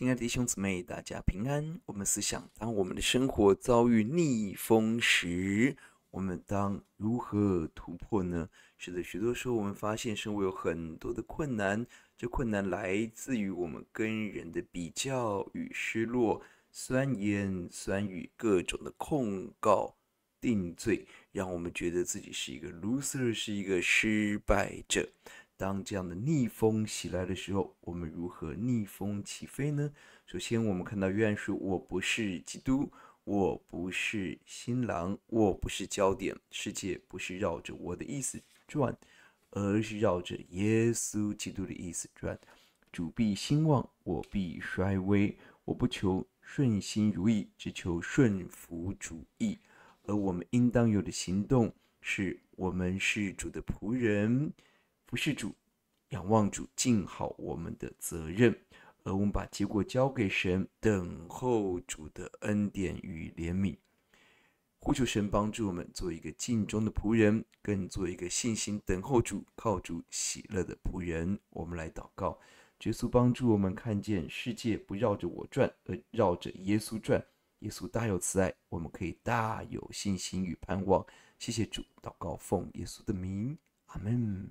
亲爱的弟兄姊妹，大家平安。我们思想，当我们的生活遭遇逆风时，我们当如何突破呢？是的，许多时候我们发现，生活有很多的困难，这困难来自于我们跟人的比较与失落、酸言酸语、各种的控告、定罪，让我们觉得自己是一个 loser，是一个失败者。当这样的逆风袭来的时候，我们如何逆风起飞呢？首先，我们看到翰说：“我不是基督，我不是新郎，我不是焦点。世界不是绕着我的意思转，而是绕着耶稣基督的意思转。主必兴旺，我必衰微。我不求顺心如意，只求顺服主意。而我们应当有的行动，是我们是主的仆人。”服侍主，仰望主，尽好我们的责任，而我们把结果交给神，等候主的恩典与怜悯，呼求神帮助我们做一个尽忠的仆人，更做一个信心等候主、靠主喜乐的仆人。我们来祷告：耶稣帮助我们看见世界不绕着我转，而绕着耶稣转。耶稣大有慈爱，我们可以大有信心与盼望。谢谢主，祷告奉耶稣的名，阿门。